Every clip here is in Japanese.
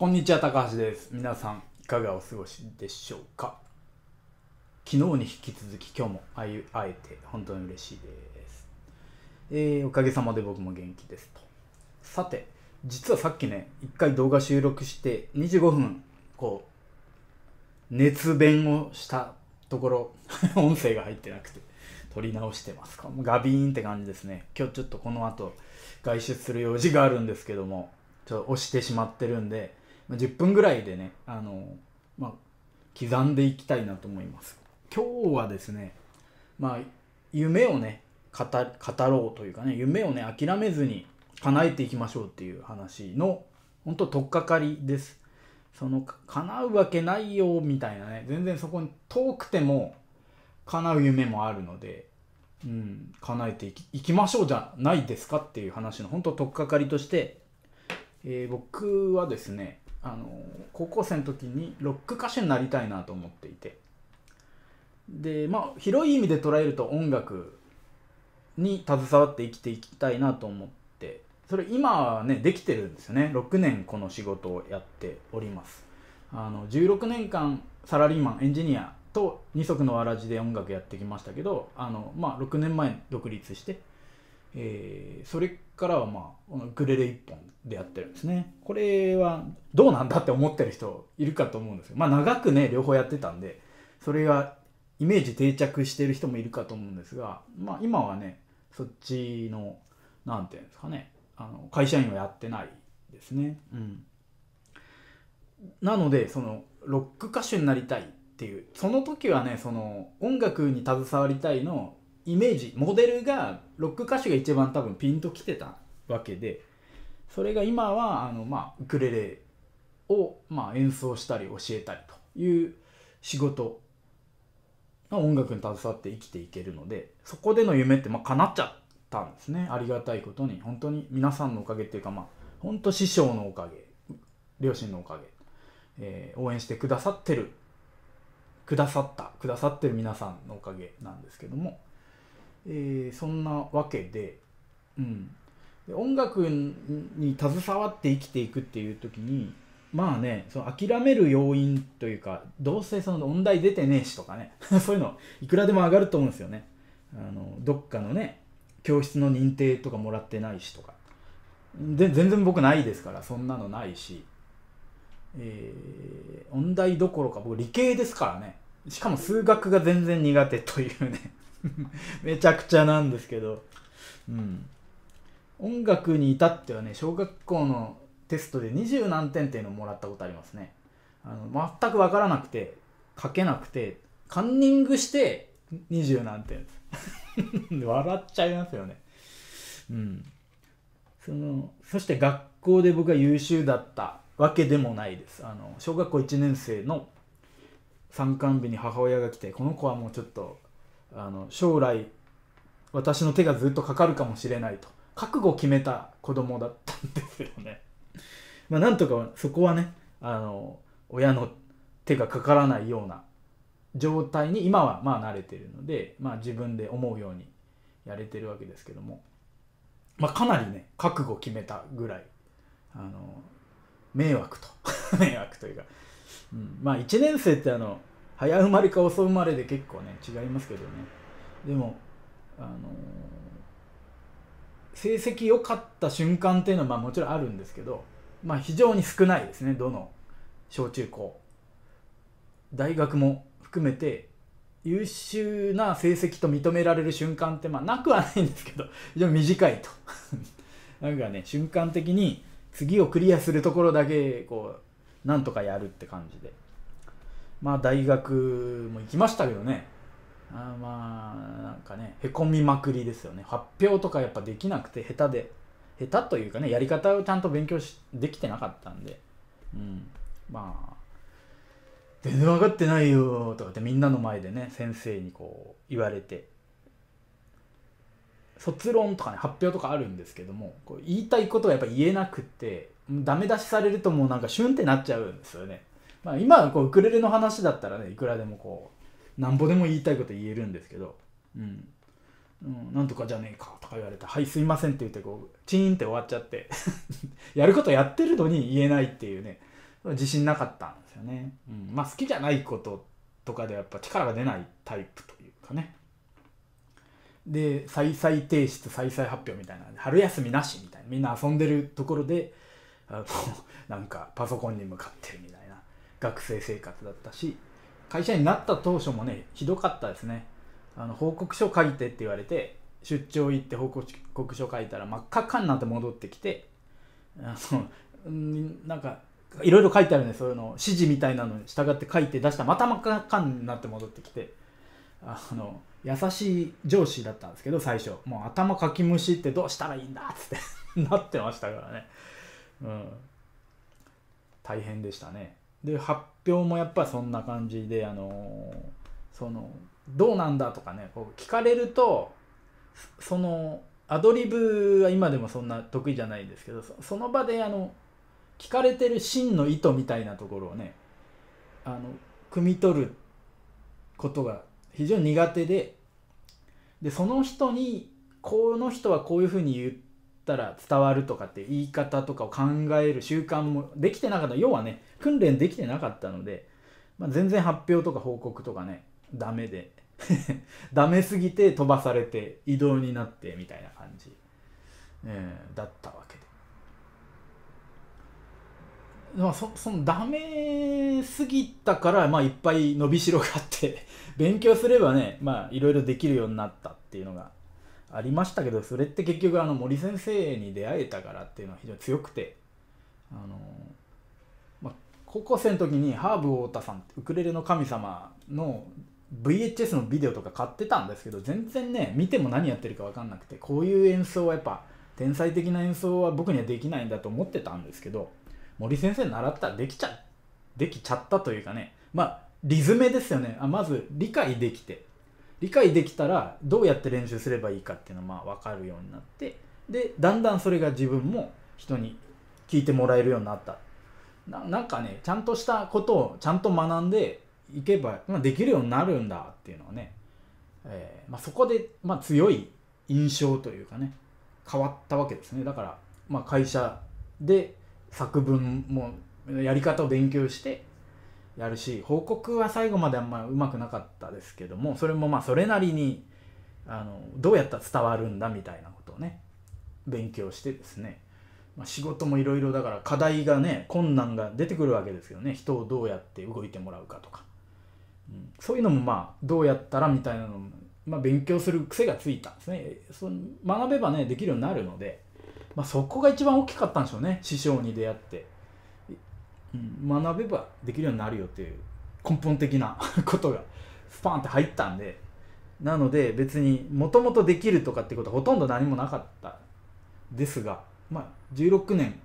こんにちは、高橋です。皆さん、いかがお過ごしでしょうか昨日に引き続き、今日もあ会えて、本当に嬉しいです。えー、おかげさまで僕も元気ですと。さて、実はさっきね、一回動画収録して、25分、こう、熱弁をしたところ、音声が入ってなくて、撮り直してますか。もうガビーンって感じですね。今日ちょっとこの後、外出する用事があるんですけども、ちょっと押してしまってるんで、まあ、10分ぐらいでねあの、まあ、刻んでいきたいなと思います今日はですね、まあ、夢をね語ろうというかね夢をね諦めずに叶えていきましょうっていう話の本当とっかかりですその叶うわけないよみたいなね全然そこに遠くても叶う夢もあるので、うん、叶えていきいきましょうじゃないですかっていう話の本当とっかかりとして、えー、僕はですねあの高校生の時にロック歌手になりたいなと思っていてでまあ広い意味で捉えると音楽に携わって生きていきたいなと思ってそれ今はねできてるんですよね6年この仕事をやっておりますあの16年間サラリーマンエンジニアと二足のわらじで音楽やってきましたけどあの、まあ、6年前独立してえー、それからはまあグレレ1本でやってるんですねこれはどうなんだって思ってる人いるかと思うんですけどまあ長くね両方やってたんでそれがイメージ定着してる人もいるかと思うんですがまあ今はねそっちの何て言うんですかねあの会社員はやってないですねうんなのでそのロック歌手になりたいっていうその時はねその音楽に携わりたいのイメージモデルがロック歌手が一番多分ピンときてたわけでそれが今はあの、まあ、ウクレレを、まあ、演奏したり教えたりという仕事音楽に携わって生きていけるのでそこでの夢ってまあ叶っちゃったんですねありがたいことに本当に皆さんのおかげっていうかまあ本当師匠のおかげ両親のおかげ、えー、応援してくださってるくださったくださってる皆さんのおかげなんですけどもえー、そんなわけで、うん、音楽に携わって生きていくっていう時にまあねその諦める要因というかどうせその音大出てねえしとかね そういうのいくらでも上がると思うんですよねあのどっかのね教室の認定とかもらってないしとかで全然僕ないですからそんなのないし、えー、音大どころか僕理系ですからねしかも数学が全然苦手というね めちゃくちゃなんですけど、うん、音楽に至ってはね小学校のテストで20何点っていうのをもらったことありますねあの全く分からなくて書けなくてカンニングして20何点 笑っちゃいますよねうんそのそして学校で僕が優秀だったわけでもないですあの小学校1年生の参観日に母親が来てこの子はもうちょっとあの将来私の手がずっとかかるかもしれないと覚悟を決めた子供だったんですよね。まあ、なんとかそこはねあの親の手がかからないような状態に今はまあ慣れてるので、まあ、自分で思うようにやれてるわけですけども、まあ、かなりね覚悟を決めたぐらいあの迷惑と 迷惑というか、うん、まあ1年生ってあの早生まれか遅生まれで結構ね違いますけどねでもあのー、成績良かった瞬間っていうのはまあもちろんあるんですけどまあ非常に少ないですねどの小中高大学も含めて優秀な成績と認められる瞬間ってまあなくはないんですけど非常に短いと なんかね瞬間的に次をクリアするところだけこうなんとかやるって感じでまあ大学も行きましたけどねあまあなんかねへこみまくりですよね発表とかやっぱできなくて下手で下手というかねやり方をちゃんと勉強しできてなかったんで、うん、まあ全然分かってないよとかってみんなの前でね先生にこう言われて卒論とかね発表とかあるんですけどもこう言いたいことはやっぱ言えなくてダメ出しされるともうなんかシュンってなっちゃうんですよねまあ、今のこうウクレレの話だったらねいくらでもこうなんぼでも言いたいこと言えるんですけど、うんうん、なんとかじゃねえかとか言われて「はいすいません」って言ってこうチーンって終わっちゃって やることやってるのに言えないっていうね自信なかったんですよね、うん、まあ好きじゃないこととかでやっぱ力が出ないタイプというかねで再々提出再々発表みたいな春休みなしみたいなみんな遊んでるところであの なんかパソコンに向かってるみたいな学生生活だったし会社になった当初もねひどかったですねあの報告書書いてって言われて出張行って報告書書いたら真っ赤っかになって戻ってきてあのなんかいろいろ書いてあるねそういうの指示みたいなのに従って書いて出したまた真っ赤っかになって戻ってきてあの優しい上司だったんですけど最初もう頭かきむしってどうしたらいいんだっつって なってましたからね、うん、大変でしたねで発表もやっぱそんな感じであのそのどうなんだとかねこう聞かれるとそのアドリブは今でもそんな得意じゃないですけどその場であの聞かれてる真の意図みたいなところをねあの汲み取ることが非常に苦手ででその人にこの人はこういうふうに言ってったら伝わるとかって言い方とかを考える習慣もできてなかった要はね訓練できてなかったので、まあ、全然発表とか報告とかねダメで ダメすぎて飛ばされて移動になってみたいな感じ、えー、だったわけで。まあ、そそのダメすぎたから、まあ、いっぱい伸びしろがあって勉強すればね、まあ、いろいろできるようになったっていうのがありましたけどそれって結局あの森先生に出会えたからっていうのは非常に強くてあの、まあ、高校生の時にハーブ太田さんウクレレの神様の VHS のビデオとか買ってたんですけど全然ね見ても何やってるか分かんなくてこういう演奏はやっぱ天才的な演奏は僕にはできないんだと思ってたんですけど森先生習ったらできちゃできちゃったというかねまあリズムですよねあまず理解できて理解できたらどうやって練習すればいいかっていうのはまあ分かるようになってでだんだんそれが自分も人に聞いてもらえるようになったなんかねちゃんとしたことをちゃんと学んでいけば、まあ、できるようになるんだっていうのはね、えー、まあ、そこで、まあ、強い印象というかね変わったわけですねだから、まあ、会社で作文もやり方を勉強してやるし報告は最後まであんまうまくなかったですけどもそれもまあそれなりにあのどうやったら伝わるんだみたいなことをね勉強してですね、まあ、仕事もいろいろだから課題がね困難が出てくるわけですよね人をどうやって動いてもらうかとか、うん、そういうのもまあどうやったらみたいなのも、まあ、勉強する癖がついたんですねその学べばねできるようになるので、まあ、そこが一番大きかったんでしょうね師匠に出会って。うん、学べばできるようになるよっていう根本的な ことがスパンって入ったんでなので別にもともとできるとかってことはほとんど何もなかったですがまあ16年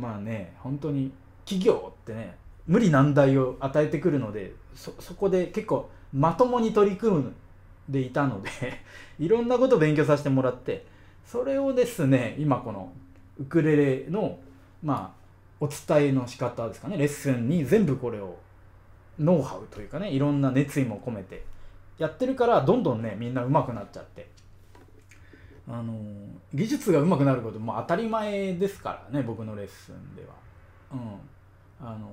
まあね本当に企業ってね無理難題を与えてくるのでそこで結構まともに取り組んでいたので いろんなことを勉強させてもらってそれをですね今このウクレレのまあお伝えの仕方ですかねレッスンに全部これをノウハウというかねいろんな熱意も込めてやってるからどんどんねみんな上手くなっちゃってあの技術が上手くなることも当たり前ですからね僕のレッスンでは、うん、あの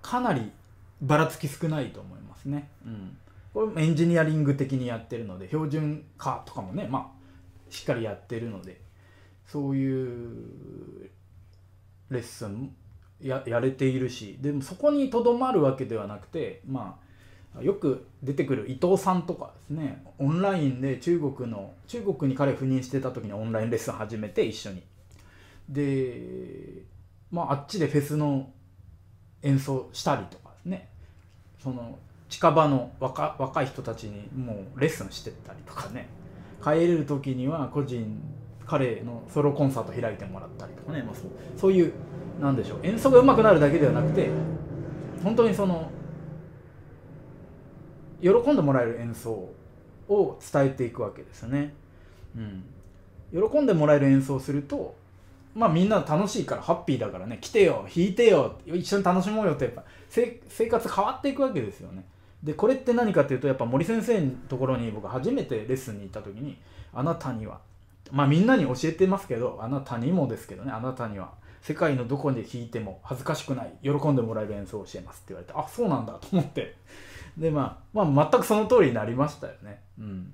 かなりばらつき少ないと思いますね、うん、これもエンジニアリング的にやってるので標準化とかもねまあしっかりやってるのでそういうレッスンややれているしでもそこにとどまるわけではなくてまあよく出てくる伊藤さんとかですねオンラインで中国の中国に彼赴任してた時にオンラインレッスン始めて一緒にでまああっちでフェスの演奏したりとかですねその近場の若若い人たちにもうレッスンしてったりとかね帰れる時には個人彼のソロコンサート開いてもらったりとかね、まあ、そうそういう何でしょう演奏が上手くなるだけではなくて本当にその喜んでもらえる演奏を伝えていくわけですね。うん、喜んでもらえる演奏をするとまあみんな楽しいからハッピーだからね来てよ弾いてよ一緒に楽しもうよってやっぱ生活変わっていくわけですよね。でこれって何かっていうとやっぱ森先生のところに僕初めてレッスンに行った時に「あなたには」まあみんなに教えてますけど「あなたにも」ですけどね「あなたには」世界のどこで弾いても恥ずかしくない喜んでもらえる演奏を教えますって言われてあそうなんだと思ってで、まあ、まあ全くその通りになりましたよねうん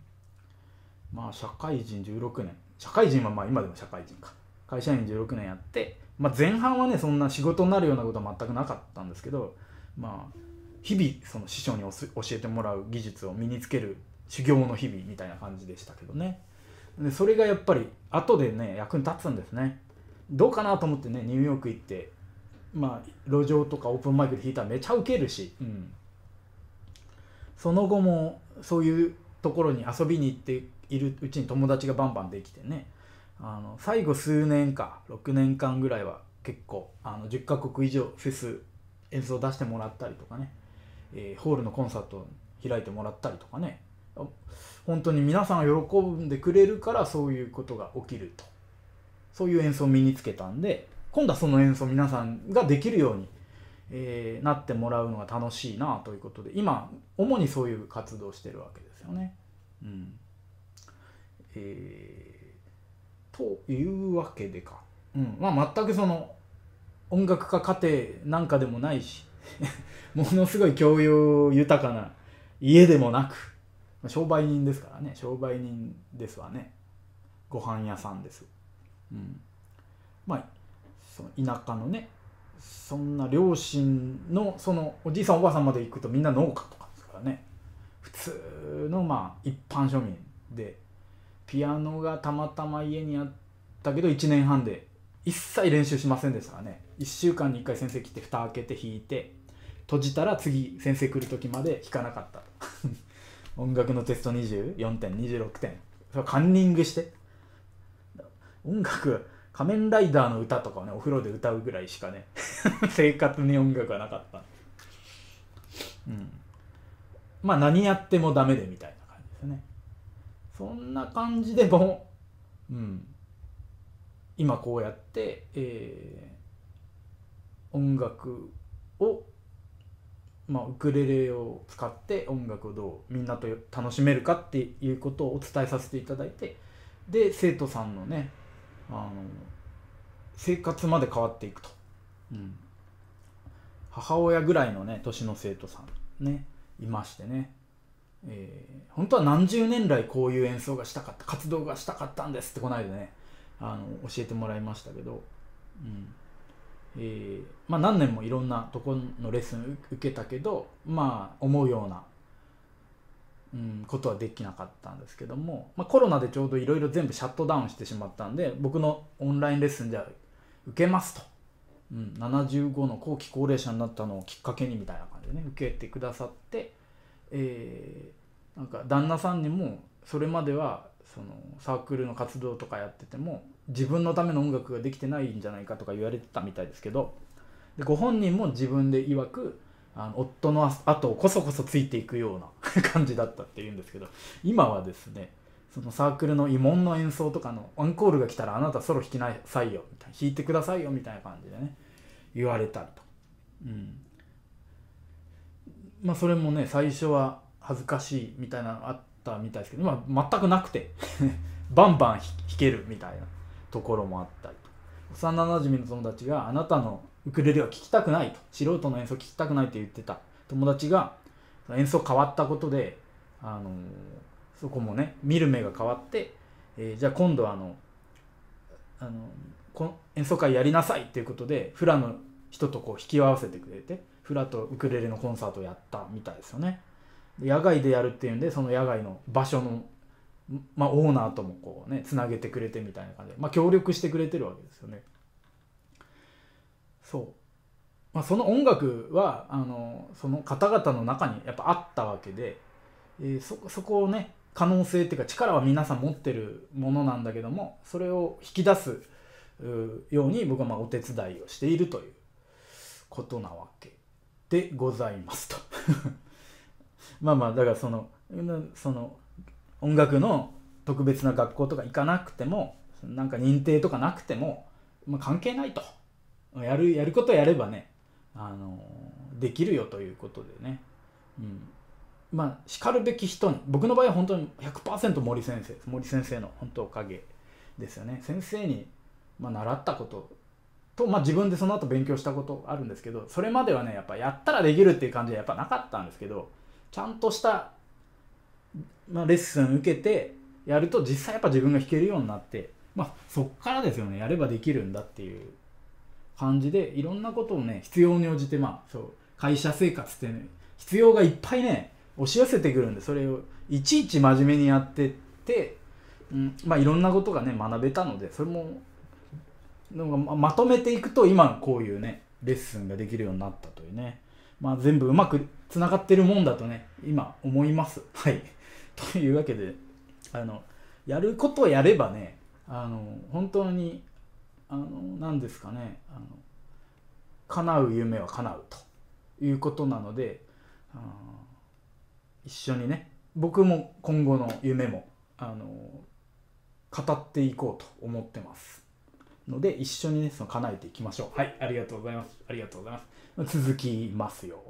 まあ社会人16年社会人はまあ今でも社会人か会社員16年やって、まあ、前半はねそんな仕事になるようなことは全くなかったんですけどまあ日々その師匠に教えてもらう技術を身につける修行の日々みたいな感じでしたけどねでそれがやっぱり後でね役に立つんですねどうかなと思ってねニューヨーク行って、まあ、路上とかオープンマイクで弾いたらめちゃウケるし、うん、その後もそういうところに遊びに行っているうちに友達がバンバンできてねあの最後数年か6年間ぐらいは結構あの10カ国以上フェス演奏出してもらったりとかね、えー、ホールのコンサート開いてもらったりとかね本当に皆さんが喜んでくれるからそういうことが起きるとそういう演奏を身につけたんで今度はその演奏皆さんができるように、えー、なってもらうのが楽しいなということで今主にそういう活動をしてるわけですよね。うんえー、というわけでか、うんまあ、全くその音楽家家庭なんかでもないし ものすごい教養豊かな家でもなく商売人ですからね商売人ですわねご飯屋さんですうん、まあその田舎のねそんな両親のそのおじいさんおばあさんまで行くとみんな農家とかですからね普通のまあ一般庶民でピアノがたまたま家にあったけど1年半で一切練習しませんでしたからね1週間に1回先生来て蓋開けて弾いて閉じたら次先生来る時まで弾かなかった 音楽のテスト24点26点それカンニングして音楽仮面ライダーの歌とかをねお風呂で歌うぐらいしかね 生活に音楽はなかったうんまあ何やってもダメでみたいな感じですねそんな感じでもうん今こうやって、えー、音楽をまあ、ウクレレを使って音楽をどうみんなと楽しめるかっていうことをお伝えさせていただいてで生徒さんのねあの生活まで変わっていくと、うん、母親ぐらいのね年の生徒さんねいましてね、えー、本当は何十年来こういう演奏がしたかった活動がしたかったんですってこの間ねあの教えてもらいましたけど、うんえーまあ、何年もいろんなとこのレッスン受けたけどまあ思うようなうん、ことはできなかったんですけども、まあ、コロナでちょうどいろいろ全部シャットダウンしてしまったんで僕のオンラインレッスンじゃ受けますと、うん、75の後期高齢者になったのをきっかけにみたいな感じでね受けてくださって、えー、なんか旦那さんにもそれまではそのサークルの活動とかやってても自分のための音楽ができてないんじゃないかとか言われてたみたいですけどでご本人も自分で曰くあの夫の後をこそこそついていくような 感じだったっていうんですけど今はですねそのサークルの慰問の演奏とかのアンコールが来たらあなたソロ弾きなさいよみたいな弾いてくださいよみたいな感じでね言われたりと、うん、まあそれもね最初は恥ずかしいみたいなのあったみたいですけどあ、全くなくて バンバン弾けるみたいなところもあったりと幼なじみの友達があなたのウクレレは聴きたくないと素人の演奏聴きたくないって言ってた友達が演奏変わったことで、あのー、そこもね見る目が変わって、えー、じゃあ今度あのあのこの演奏会やりなさいっていうことでフラの人とこう引き合わせてくれてフラとウクレレのコンサートをやったみたいですよね。野外でやるっていうんでその野外の場所の、まあ、オーナーともこうねつなげてくれてみたいな感じで、まあ、協力してくれてるわけですよね。そうまあ、その音楽はあのその方々の中にやっぱあったわけで、えー、そそこをね可能性っていうか力は皆さん持ってるものなんだけどもそれを引き出すように僕はまあお手伝いをしているということなわけでございますと まあまあだからそのその音楽の特別な学校とか行かなくてもなんか認定とかなくても、まあ、関係ないと。やるやることやればねあのできるよということでね、うん、まあしかるべき人に僕の場合は本当に100%森先生森先生の本当おかげですよね先生に、まあ、習ったことと、まあ、自分でその後勉強したことあるんですけどそれまではねやっぱやったらできるっていう感じはやっぱなかったんですけどちゃんとした、まあ、レッスン受けてやると実際やっぱ自分が弾けるようになって、まあ、そっからですよねやればできるんだっていう感じでいろんなことをね必要に応じてまあそう会社生活ってね必要がいっぱいね押し寄せてくるんでそれをいちいち真面目にやってって、うんまあ、いろんなことがね学べたのでそれもなんかまとめていくと今こういうねレッスンができるようになったというね、まあ、全部うまくつながってるもんだとね今思います。はいというわけであのやることをやればねあの本当にあの何ですかねあの叶う夢は叶うということなので、一緒にね僕も今後の夢もあの語っていこうと思ってますので一緒にねその叶えていきましょうはいありがとうございますありがとうございます続きますよ